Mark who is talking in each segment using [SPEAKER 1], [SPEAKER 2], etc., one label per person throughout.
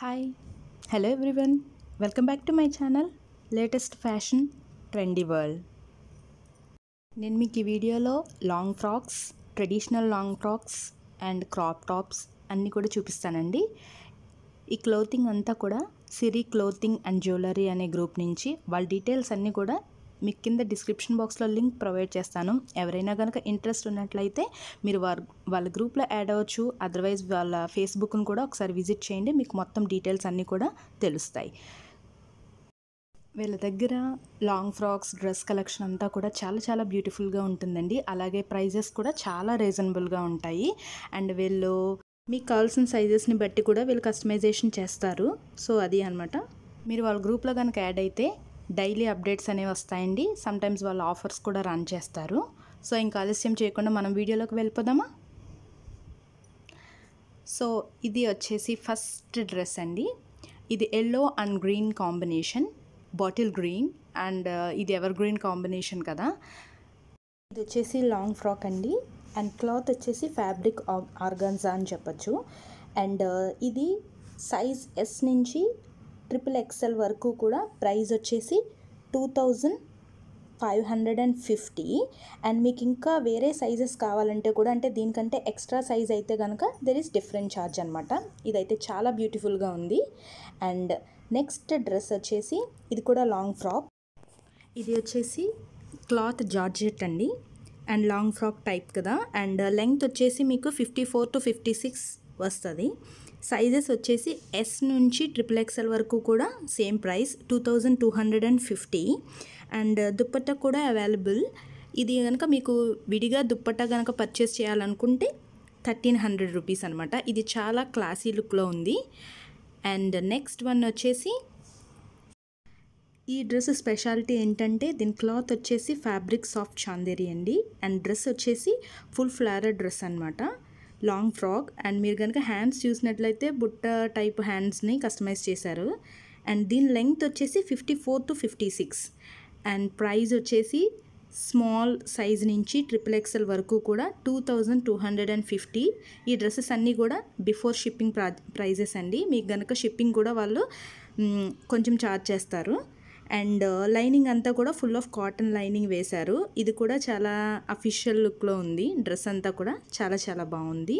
[SPEAKER 1] hi hello everyone welcome back to my channel latest fashion trendy world నేను మీకు ఈ వీడియోలో long frocks traditional long frocks and crop tops అన్నీ కూడా చూపిస్తానండి ఈ క్లోతింగ్ అంతా కూడా సిరి క్లోతింగ్ అండ్ జ్యువెలరీ అనే గ్రూప్ నుంచి వాళ్ళ డీటెయిల్స్ అన్నీ కూడా మీకు కింద డిస్క్రిప్షన్ బాక్స్లో లింక్ ప్రొవైడ్ చేస్తాను ఎవరైనా కనుక ఇంట్రెస్ట్ ఉన్నట్లయితే మీరు వాళ్ళ గ్రూప్లో యాడ్ అవ్వచ్చు అదర్వైజ్ వాళ్ళ ఫేస్బుక్ను కూడా ఒకసారి విజిట్ చేయండి మీకు మొత్తం డీటెయిల్స్ అన్నీ కూడా తెలుస్తాయి వీళ్ళ దగ్గర లాంగ్ ఫ్రాక్స్ డ్రెస్ కలెక్షన్ అంతా కూడా చాలా చాలా బ్యూటిఫుల్గా ఉంటుందండి అలాగే ప్రైజెస్ కూడా చాలా రీజనబుల్గా ఉంటాయి అండ్ వీళ్ళు మీకు కావాల్సిన సైజెస్ని బట్టి కూడా వీళ్ళు కస్టమైజేషన్ చేస్తారు సో అది అనమాట మీరు వాళ్ళ గ్రూప్లో కనుక యాడ్ అయితే డైలీ అప్డేట్స్ అనేవి వస్తాయండి సమ్టైమ్స్ వాళ్ళు ఆఫర్స్ కూడా రన్ చేస్తారు సో ఇంకా ఆలస్యం చేయకుండా మనం వీడియోలోకి వెళ్ళిపోదామా సో ఇది వచ్చేసి ఫస్ట్ డ్రెస్ అండి ఇది yellow and green combination bottle green and uh, ఇది ఎవర్ గ్రీన్ కాంబినేషన్ కదా ఇది వచ్చేసి లాంగ్ ఫ్రాక్ అండి అండ్ క్లాత్ వచ్చేసి ఫ్యాబ్రిక్ ఆర్గాన్జా అని చెప్పచ్చు అండ్ uh, ఇది సైజ్ ఎస్ నుంచి ట్రిపుల్ ఎక్సెల్ వరకు కూడా ప్రైస్ వచ్చేసి two thousand five hundred and fifty and మీకు ఇంకా వేరే సైజెస్ కావాలంటే కూడా అంటే దీనికంటే ఎక్స్ట్రా సైజ్ అయితే కనుక దెర్ ఈస్ డిఫరెంట్ ఛార్జ్ అనమాట ఇదైతే చాలా బ్యూటిఫుల్గా ఉంది అండ్ నెక్స్ట్ డ్రెస్ వచ్చేసి ఇది కూడా లాంగ్ ఫ్రాక్ ఇది వచ్చేసి క్లాత్ జార్జెట్ అండి అండ్ లాంగ్ ఫ్రాక్ టైప్ కదా అండ్ లెంగ్త్ వచ్చేసి మీకు fifty four to fifty six వస్తుంది సైజెస్ వచ్చేసి ఎస్ నుంచి ట్రిపుల్ ఎక్స్ఎల్ వరకు కూడా same price two thousand two hundred and fifty and dupatta కూడా అవైలబుల్ ఇది కనుక మీకు విడిగా దుప్పట్ట కనుక పర్చేస్ చేయాలనుకుంటే థర్టీన్ హండ్రెడ్ రూపీస్ అనమాట ఇది చాలా క్లాసీ లుక్లో ఉంది అండ్ నెక్స్ట్ వన్ వచ్చేసి ఈ డ్రెస్ స్పెషాలిటీ ఏంటంటే దీని క్లాత్ వచ్చేసి ఫ్యాబ్రిక్ సాఫ్ట్ చాందేరి అండి అండ్ డ్రెస్ వచ్చేసి ఫుల్ ఫ్లారర్ డ్రెస్ అనమాట లాంగ్ ఫ్రాక్ అండ్ మీరు కనుక హ్యాండ్స్ చూసినట్లయితే బుట్ట టైప్ హ్యాండ్స్ని కస్టమైజ్ చేశారు అండ్ దీని లెంగ్త్ వచ్చేసి fifty four to fifty six and price వచ్చేసి స్మాల్ సైజ్ నుంచి ట్రిపుల్ ఎక్స్ఎల్ వరకు కూడా two thousand two hundred and fifty ఈ డ్రెస్సెస్ అన్నీ కూడా బిఫోర్ షిప్పింగ్ ప్రా ప్రైజెస్ అండి మీకు కనుక షిప్పింగ్ కూడా వాళ్ళు కొంచెం ఛార్జ్ చేస్తారు అండ్ లైనింగ్ అంతా కూడా ఫుల్ ఆఫ్ కాటన్ లైనింగ్ వేశారు ఇది కూడా చాలా అఫీషియల్ లుక్లో ఉంది డ్రెస్ అంతా కూడా చాలా చాలా బాగుంది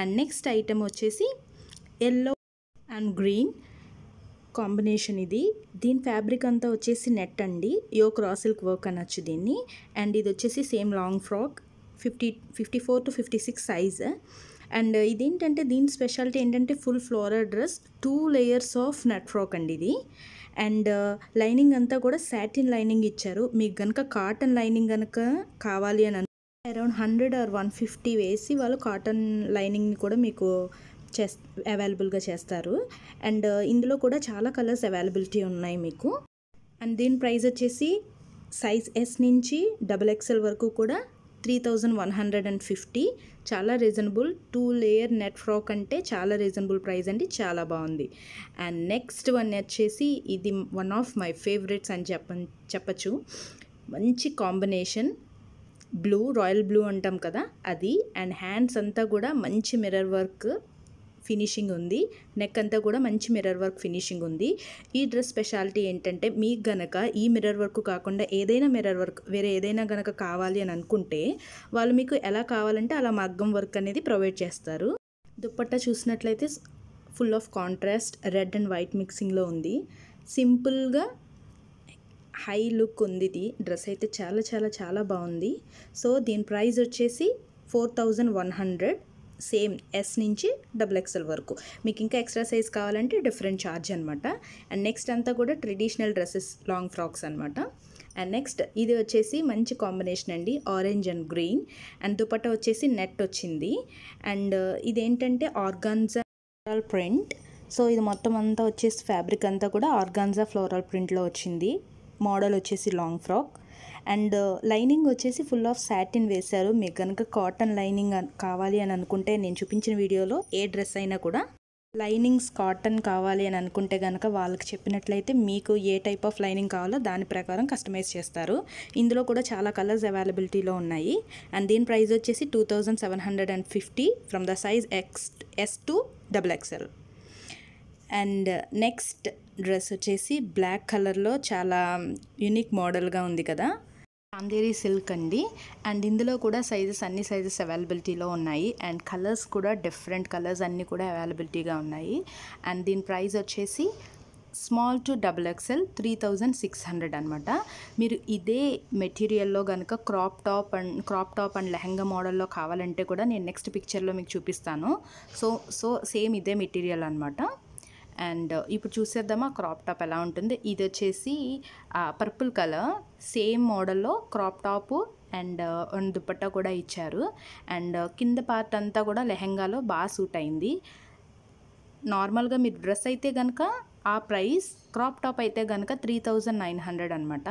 [SPEAKER 1] అండ్ నెక్స్ట్ ఐటెం వచ్చేసి ఎల్లో అండ్ గ్రీన్ కాంబినేషన్ ఇది దీని ఫ్యాబ్రిక్ అంతా వచ్చేసి నెట్ అండి యో క్రాసిల్క్ వర్క్ అనొచ్చు దీన్ని అండ్ ఇది వచ్చేసి same long frock fifty fifty four to fifty six size and ఇదేంటంటే దీని స్పెషాలిటీ ఏంటంటే full floral dress two layers of net frock అండి ఇది అండ్ లైనింగ్ అంతా కూడా సాటిన్ లైనింగ్ ఇచ్చారు మీకు కనుక కాటన్ లైనింగ్ కనుక కావాలి అని around hundred or one fifty వేసి వాళ్ళు కాటన్ లైనింగ్ని కూడా మీకు చేస్ అవైలబుల్గా చేస్తారు అండ్ ఇందులో కూడా చాలా కలర్స్ అవైలబిలిటీ ఉన్నాయి మీకు అండ్ దీని ప్రైస్ వచ్చేసి సైజ్ ఎస్ నుంచి డబుల్ ఎక్స్ఎల్ వరకు కూడా three thousand one hundred and fifty చాలా reasonable two layer net frock అంటే చాలా రీజనబుల్ ప్రైస్ అండి చాలా బాగుంది అండ్ నెక్స్ట్ వన్ వచ్చేసి ఇది వన్ ఆఫ్ మై ఫేవరెట్స్ అని చెప్ప చెప్పచ్చు మంచి కాంబినేషన్ బ్లూ రాయల్ బ్లూ అంటాం కదా అది అండ్ హ్యాండ్స్ అంతా కూడా మంచి మిర్రర్ వర్క్ ఫినిషింగ్ ఉంది నెక్ అంతా కూడా మంచి మిర్రర్ వర్క్ ఫినిషింగ్ ఉంది ఈ డ్రెస్ స్పెషాలిటీ ఏంటంటే మీకు గనక ఈ మిర్రర్ వర్క్ కాకుండా ఏదైనా మిర్రర్ వర్క్ వేరే ఏదైనా గనక కావాలి అని అనుకుంటే వాళ్ళు మీకు ఎలా కావాలంటే అలా మగ్గం వర్క్ అనేది ప్రొవైడ్ చేస్తారు దుప్పట్టా చూసినట్లయితే full of contrast red and white మిక్సింగ్లో ఉంది సింపుల్గా హై లుక్ ఉంది ఇది డ్రెస్ అయితే చాలా చాలా చాలా బాగుంది సో దీని ప్రైస్ వచ్చేసి four thousand one hundred same S నుంచి డబుల్ ఎక్స్ఎల్ వరకు మీకు ఇంకా ఎక్స్ట్రా సైజ్ కావాలంటే డిఫరెంట్ ఛార్జ్ అనమాట అండ్ నెక్స్ట్ అంతా కూడా ట్రెడిషనల్ డ్రెస్సెస్ లాంగ్ ఫ్రాక్స్ అనమాట అండ్ నెక్స్ట్ ఇది వచ్చేసి మంచి కాంబినేషన్ అండి orange and green and dupatta వచ్చేసి నెట్ వచ్చింది అండ్ uh, ఇదేంటంటే ఆర్గాన్జా ప్రింట్ సో ఇది మొత్తం అంతా వచ్చేసి ఫ్యాబ్రిక్ అంతా కూడా ఆర్గాన్జా ఫ్లోరల్ ప్రింట్లో వచ్చింది మోడల్ వచ్చేసి లాంగ్ ఫ్రాక్ అండ్ లైనింగ్ వచ్చేసి ఫుల్ ఆఫ్ శాటిన్ వేశారు మీకు కనుక కాటన్ లైనింగ్ కావాలి అని అనుకుంటే నేను చూపించిన వీడియోలో ఏ డ్రెస్ అయినా కూడా లైనింగ్స్ కాటన్ కావాలి అని అనుకుంటే కనుక వాళ్ళకి చెప్పినట్లయితే మీకు ఏ టైప్ ఆఫ్ లైనింగ్ కావాలో దాని ప్రకారం కస్టమైజ్ చేస్తారు ఇందులో కూడా చాలా కలర్స్ అవైలబిలిటీలో ఉన్నాయి అండ్ దీని ప్రైస్ వచ్చేసి two seven hundred and fifty from the size X S to double XL and next dress వచ్చేసి బ్లాక్ కలర్లో చాలా యూనిక్ మోడల్గా ఉంది కదా చాందేరీ సిల్క్ అండి అండ్ ఇందులో కూడా సైజెస్ అన్ని సైజెస్ అవైలబిలిటీలో ఉన్నాయి అండ్ కలర్స్ కూడా డిఫరెంట్ కలర్స్ అన్నీ కూడా అవైలబిలిటీగా ఉన్నాయి అండ్ దీని ప్రైస్ వచ్చేసి small to double XL three thousand six hundred అనమాట మీరు ఇదే మెటీరియల్లో కనుక crop top and crop top and lehenga మోడల్లో కావాలంటే కూడా నేను నెక్స్ట్ పిక్చర్లో మీకు చూపిస్తాను సో సో సేమ్ ఇదే మెటీరియల్ అనమాట అండ్ ఇప్పుడు చూసేద్దామా క్రాప్ టాప్ ఎలా ఉంటుంది ఇది వచ్చేసి పర్పుల్ కలర్ సేమ్ మోడల్లో క్రాప్ టాప్ అండ్ దుప్పట్టా కూడా ఇచ్చారు అండ్ కింద పార్ట్ అంతా కూడా లెహెంగాలో బాగా సూట్ అయింది నార్మల్గా మీరు డ్రెస్ అయితే కనుక ఆ ప్రైస్ క్రాప్ టాప్ అయితే కనుక త్రీ థౌజండ్ నైన్ హండ్రెడ్ అనమాట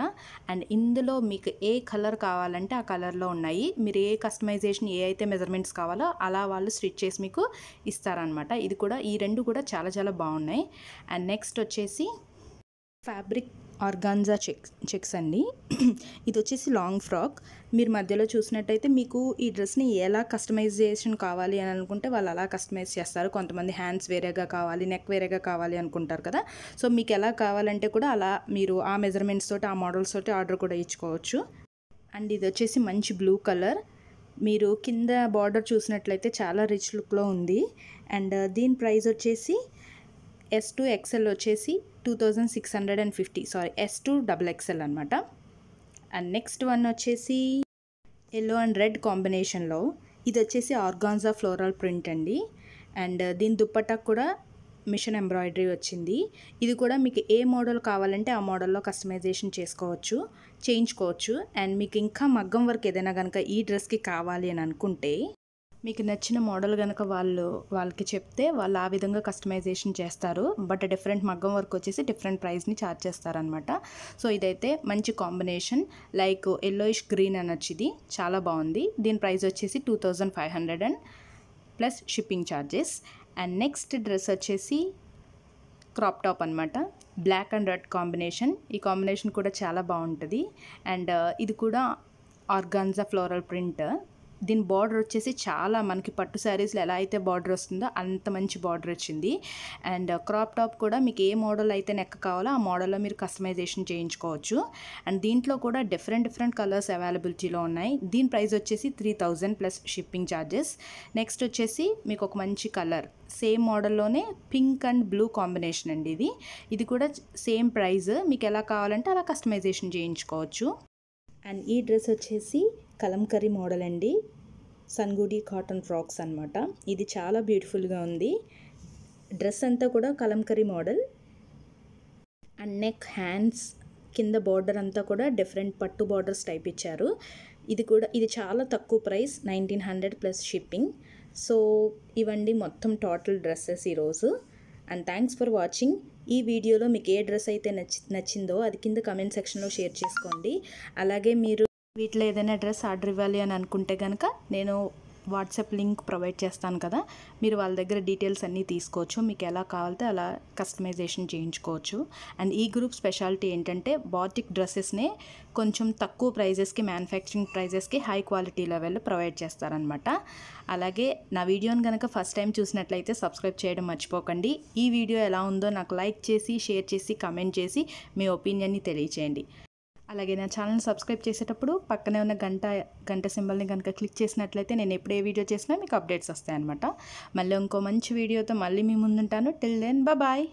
[SPEAKER 1] అండ్ ఇందులో మీకు ఏ కలర్ కావాలంటే ఆ కలర్లో ఉన్నాయి మీరు ఏ కస్టమైజేషన్ ఏ అయితే మెజర్మెంట్స్ కావాలో అలా వాళ్ళు స్టిచ్ చేసి మీకు ఇస్తారనమాట ఇది కూడా ఈ రెండు కూడా చాలా చాలా బాగున్నాయి అండ్ నెక్స్ట్ వచ్చేసి ఫ్యాబ్రిక్ ఆర్గాన్జా చెక్స్ చెక్స్ అండి ఇది వచ్చేసి లాంగ్ ఫ్రాక్ మీరు మధ్యలో చూసినట్టయితే మీకు ఈ డ్రెస్ని ఎలా కస్టమైజేషన్ కావాలి అని అనుకుంటే వాళ్ళు అలా కస్టమైజ్ చేస్తారు కొంతమంది హ్యాండ్స్ వేరేగా కావాలి నెక్ వేరేగా కావాలి అనుకుంటారు కదా సో మీకు ఎలా కావాలంటే కూడా అలా మీరు ఆ మెజర్మెంట్స్ తోటి ఆ మోడల్స్ తోటి ఆర్డర్ కూడా ఇచ్చుకోవచ్చు అండ్ ఇది వచ్చేసి మంచి బ్లూ కలర్ మీరు కింద బార్డర్ చూసినట్లయితే చాలా రిచ్ లుక్లో ఉంది అండ్ దీని ప్రైస్ వచ్చేసి ఎస్ టు ఎక్సెల్ వచ్చేసి two thousand six hundred and fifty sorry S to double XL అనమాట అండ్ నెక్స్ట్ వన్ వచ్చేసి ఎల్లో అండ్ రెడ్ కాంబినేషన్లో ఇది వచ్చేసి ఆర్గాన్జా ఫ్లోరల్ ప్రింట్ అండి అండ్ దీని దుప్పట్టా కూడా మిషన్ ఎంబ్రాయిడరీ వచ్చింది ఇది కూడా మీకు ఏ మోడల్ కావాలంటే ఆ మోడల్లో కస్టమైజేషన్ చేసుకోవచ్చు చేయించుకోవచ్చు అండ్ మీకు ఇంకా మగ్గం వర్క్ ఏదైనా కనుక ఈ డ్రెస్కి కావాలి అని అనుకుంటే మీకు నచ్చిన మోడల్ కనుక వాళ్ళు వాళ్ళకి చెప్తే వాళ్ళు ఆ విధంగా కస్టమైజేషన్ చేస్తారు బట్ డిఫరెంట్ మగ్గం వర్క్ వచ్చేసి డిఫరెంట్ ప్రైస్ని ఛార్జ్ చేస్తారనమాట సో ఇదైతే మంచి కాంబినేషన్ లైక్ ఎల్లోయిష్ గ్రీన్ అని ఇది చాలా బాగుంది దీని ప్రైస్ వచ్చేసి two thousand five hundred and plus shipping charges and next dress వచ్చేసి క్రాప్ టాప్ అనమాట బ్లాక్ అండ్ రెడ్ కాంబినేషన్ ఈ కాంబినేషన్ కూడా చాలా బాగుంటుంది అండ్ ఇది కూడా ఆర్గాన్జా ఫ్లోరల్ ప్రింట్ దీని బార్డర్ వచ్చేసి చాలా మనకి పట్టు శారీస్లో ఎలా అయితే బార్డర్ వస్తుందో అంత మంచి బార్డర్ వచ్చింది అండ్ క్రాప్ టాప్ కూడా మీకు ఏ మోడల్ అయితే నెక్క కావాలో ఆ మోడల్లో మీరు కస్టమైజేషన్ చేయించుకోవచ్చు అండ్ దీంట్లో కూడా డిఫరెంట్ డిఫరెంట్ కలర్స్ అవైలబిలిటీలో ఉన్నాయి దీని ప్రైస్ వచ్చేసి three thousand plus shipping charges next వచ్చేసి మీకు ఒక మంచి కలర్ సేమ్ మోడల్లోనే పింక్ అండ్ బ్లూ కాంబినేషన్ అండి ఇది ఇది కూడా సేమ్ ప్రైస్ మీకు ఎలా కావాలంటే అలా కస్టమైజేషన్ చేయించుకోవచ్చు అండ్ ఈ డ్రెస్ వచ్చేసి కలంకరీ మోడల్ అండి సన్గుడి కాటన్ ఫ్రాక్స్ అనమాట ఇది చాలా బ్యూటిఫుల్గా ఉంది డ్రెస్ అంతా కూడా Kalamkari model and neck hands కింద బార్డర్ అంతా కూడా డిఫరెంట్ పట్టు బార్డర్స్ టైప్ ఇచ్చారు ఇది కూడా ఇది చాలా తక్కువ price nineteen hundred plus shipping so ఇవండి మొత్తం టోటల్ డ్రెస్సెస్ ఈరోజు అండ్ థ్యాంక్స్ ఫర్ వాచింగ్ ఈ వీడియోలో మీకు ఏ డ్రెస్ అయితే నచ్చి నచ్చిందో అది కింద కమెంట్ సెక్షన్లో షేర్ చేసుకోండి అలాగే మీరు వీటిలో ఏదైనా డ్రెస్ ఆర్డర్ ఇవ్వాలి అని అనుకుంటే కనుక నేను వాట్సాప్ లింక్ ప్రొవైడ్ చేస్తాను కదా మీరు వాళ్ళ దగ్గర డీటెయిల్స్ అన్నీ తీసుకోవచ్చు మీకు ఎలా కావాలితే అలా కస్టమైజేషన్ చేయించుకోవచ్చు అండ్ ఈ గ్రూప్ స్పెషాలిటీ ఏంటంటే బాటిక్ డ్రెస్సెస్నే కొంచెం తక్కువ ప్రైజెస్కి మ్యానుఫ్యాక్చరింగ్ ప్రైజెస్కి హై క్వాలిటీ లెవెల్లో ప్రొవైడ్ చేస్తారనమాట అలాగే నా వీడియోని కనుక ఫస్ట్ టైం చూసినట్లయితే సబ్స్క్రైబ్ చేయడం మర్చిపోకండి ఈ వీడియో ఎలా ఉందో నాకు లైక్ చేసి షేర్ చేసి కమెంట్ చేసి మీ ఒపీనియన్ని తెలియచేయండి అలాగే నా ఛానల్ని సబ్స్క్రైబ్ చేసేటప్పుడు పక్కనే ఉన్న గంట గంట సింబల్ని కనుక క్లిక్ చేసినట్లయితే నేను ఎప్పుడే వీడియో చేసినా మీకు అప్డేట్స్ వస్తాయన్నమాట మళ్ళీ ఇంకో మంచి వీడియోతో మళ్ళీ మీ ముందుంటాను టిల్ దెన్ బాయ్